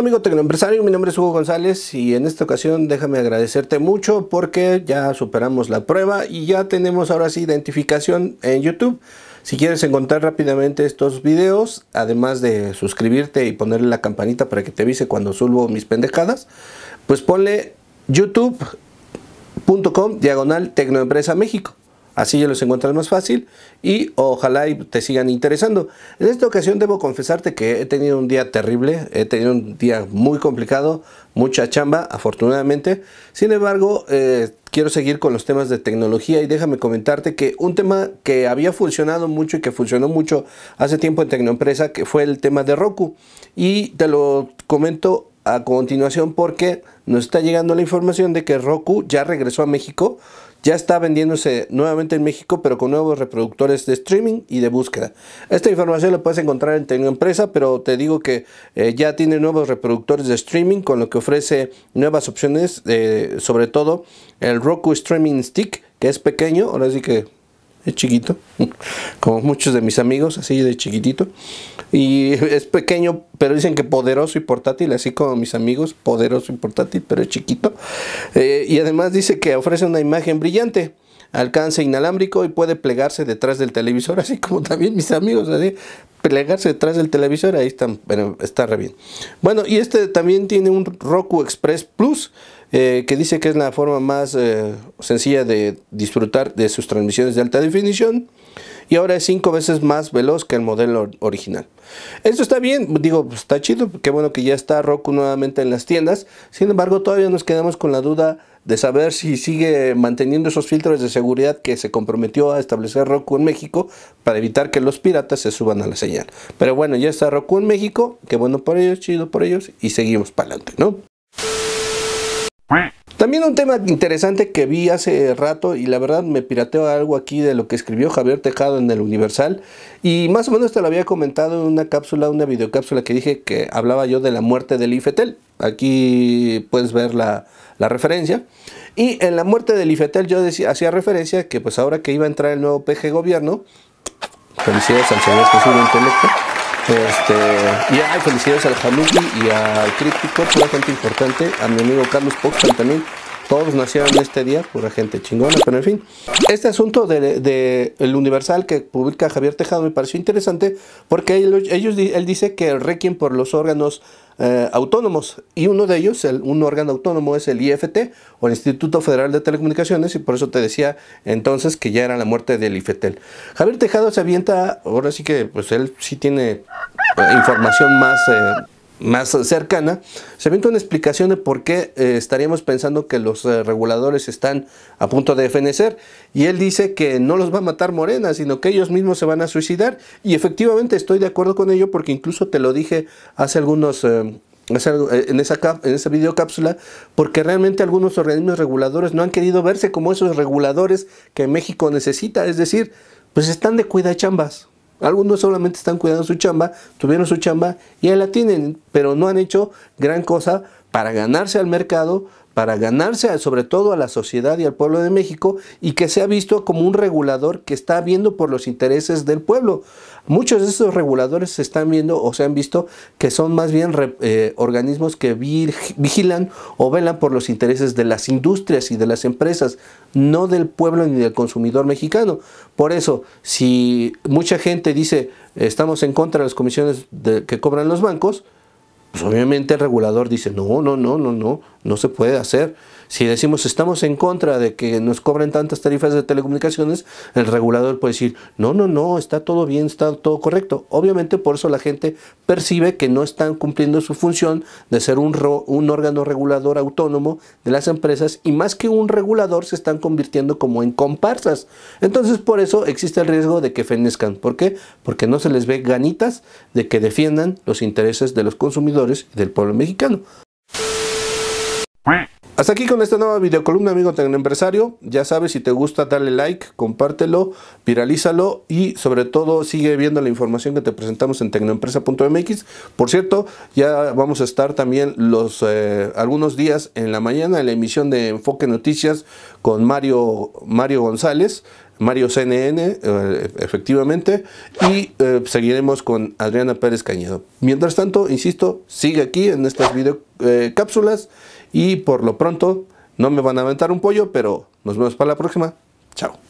amigo tecnoempresario, mi nombre es Hugo González y en esta ocasión déjame agradecerte mucho porque ya superamos la prueba y ya tenemos ahora sí identificación en YouTube. Si quieres encontrar rápidamente estos videos, además de suscribirte y ponerle la campanita para que te avise cuando subo mis pendejadas, pues ponle youtube.com diagonal tecnoempresa México. Así ya los encuentras más fácil y ojalá te sigan interesando. En esta ocasión debo confesarte que he tenido un día terrible, he tenido un día muy complicado, mucha chamba, afortunadamente. Sin embargo, eh, quiero seguir con los temas de tecnología y déjame comentarte que un tema que había funcionado mucho y que funcionó mucho hace tiempo en Tecnoempresa, que fue el tema de Roku. Y te lo comento a continuación porque nos está llegando la información de que Roku ya regresó a México ya está vendiéndose nuevamente en México, pero con nuevos reproductores de streaming y de búsqueda. Esta información la puedes encontrar en empresa, pero te digo que eh, ya tiene nuevos reproductores de streaming, con lo que ofrece nuevas opciones, sobre todo el Roku Streaming Stick, que es pequeño, ahora sí que es chiquito, como muchos de mis amigos, así de chiquitito. Y es pequeño, pero dicen que poderoso y portátil, así como mis amigos, poderoso y portátil, pero es chiquito. Eh, y además dice que ofrece una imagen brillante alcance inalámbrico y puede plegarse detrás del televisor, así como también mis amigos, así, plegarse detrás del televisor, ahí están, está re bien. Bueno, y este también tiene un Roku Express Plus, eh, que dice que es la forma más eh, sencilla de disfrutar de sus transmisiones de alta definición y ahora es cinco veces más veloz que el modelo original. Esto está bien, digo, pues, está chido, qué bueno que ya está Roku nuevamente en las tiendas. Sin embargo, todavía nos quedamos con la duda de saber si sigue manteniendo esos filtros de seguridad que se comprometió a establecer Roku en México para evitar que los piratas se suban a la señal. Pero bueno, ya está Roku en México, qué bueno por ellos, chido por ellos, y seguimos para adelante, ¿no? También un tema interesante que vi hace rato y la verdad me pirateo algo aquí de lo que escribió Javier Tejado en el Universal y más o menos te lo había comentado en una cápsula, una videocápsula que dije que hablaba yo de la muerte del Ifetel. Aquí puedes ver la, referencia. Y en la muerte del Ifetel yo hacía referencia que pues ahora que iba a entrar el nuevo PG Gobierno, felicidades al señor un Intelecto este, y felicidades al Hanuki y al crítico una gente importante, a mi amigo Carlos Poxan también, todos nacieron este día, pura gente chingona, pero en fin. Este asunto del de, el Universal que publica Javier Tejado me pareció interesante porque él, ellos, él dice que el por los órganos eh, autónomos y uno de ellos, un órgano autónomo es el IFT o el Instituto Federal de Telecomunicaciones y por eso te decía entonces que ya era la muerte del IFETEL. Javier Tejado se avienta, ahora sí que pues él sí tiene eh, información más... Eh, más cercana, se avienta una explicación de por qué eh, estaríamos pensando que los eh, reguladores están a punto de fenecer. Y él dice que no los va a matar Morena, sino que ellos mismos se van a suicidar. Y efectivamente estoy de acuerdo con ello porque incluso te lo dije hace algunos... Eh, en esa, en esa videocápsula, porque realmente algunos organismos reguladores no han querido verse como esos reguladores que México necesita, es decir, pues están de cuida chambas. Algunos solamente están cuidando su chamba, tuvieron su chamba y ahí la tienen, pero no han hecho gran cosa para ganarse al mercado, para ganarse sobre todo a la sociedad y al pueblo de México y que se ha visto como un regulador que está viendo por los intereses del pueblo. Muchos de esos reguladores se están viendo o se han visto que son más bien eh, organismos que vigilan o velan por los intereses de las industrias y de las empresas, no del pueblo ni del consumidor mexicano. Por eso, si mucha gente dice estamos en contra de las comisiones que cobran los bancos, pues, obviamente el regulador dice, no, no, no, no, no, no se puede hacer. Si decimos estamos en contra de que nos cobren tantas tarifas de telecomunicaciones, el regulador puede decir, no, no, no, está todo bien, está todo correcto. Obviamente por eso la gente percibe que no están cumpliendo su función de ser un, órgano regulador autónomo de las empresas y más que un regulador se están convirtiendo como en comparsas. Entonces por eso existe el riesgo de que fenezcan. ¿Por qué? Porque no se les ve ganitas de que defiendan los intereses de los consumidores y del pueblo mexicano. Hasta aquí con esta nueva videocolumna, amigo tecnoempresario, Ya sabes, si te gusta, dale like, compártelo, viralízalo y sobre todo sigue viendo la información que te presentamos en tecnoempresa.mx. Por cierto, ya vamos a estar también los eh, algunos días en la mañana en la emisión de Enfoque Noticias con Mario, Mario González. Mario CNN, eh, efectivamente, y eh, seguiremos con Adriana Pérez Cañedo. Mientras tanto, insisto, sigue aquí en estas videocápsulas eh, cápsulas y por lo pronto no me van a aventar un pollo, pero nos vemos para la próxima. Chao.